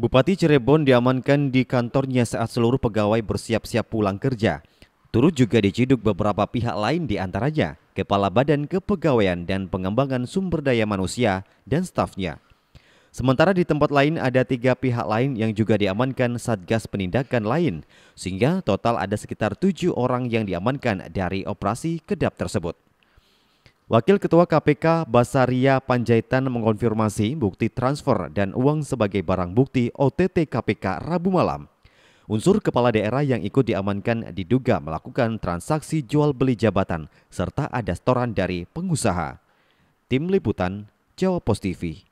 Bupati Cirebon diamankan di kantornya saat seluruh pegawai bersiap-siap pulang kerja. Turut juga diciduk beberapa pihak lain di antaranya Kepala Badan Kepegawaian dan Pengembangan Sumber Daya Manusia dan stafnya. Sementara di tempat lain ada tiga pihak lain yang juga diamankan Satgas Penindakan lain, sehingga total ada sekitar tujuh orang yang diamankan dari operasi kedap tersebut. Wakil Ketua KPK Basaria Panjaitan mengonfirmasi bukti transfer dan uang sebagai barang bukti OTT KPK Rabu malam. Unsur kepala daerah yang ikut diamankan diduga melakukan transaksi jual beli jabatan serta ada setoran dari pengusaha. Tim Liputan Jawa Post TV